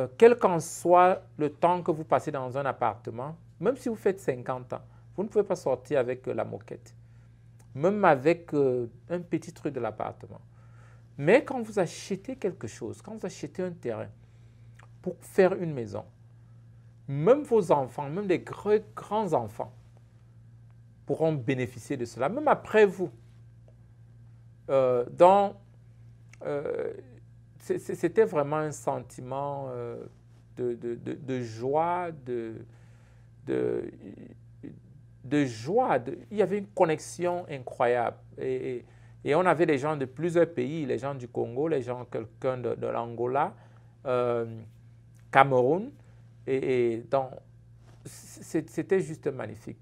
Euh, quel qu'en soit le temps que vous passez dans un appartement, même si vous faites 50 ans, vous ne pouvez pas sortir avec euh, la moquette, même avec euh, un petit truc de l'appartement. Mais quand vous achetez quelque chose, quand vous achetez un terrain pour faire une maison, même vos enfants, même les grands-enfants pourront bénéficier de cela, même après vous. dans c'était vraiment un sentiment euh, de, joie, de, joie. il y avait une connexion incroyable. Et, on avait des gens de plusieurs pays, les gens du Congo, les gens quelqu'un de, l'Angola, euh, Cameroun. Et, et donc, c'était juste magnifique.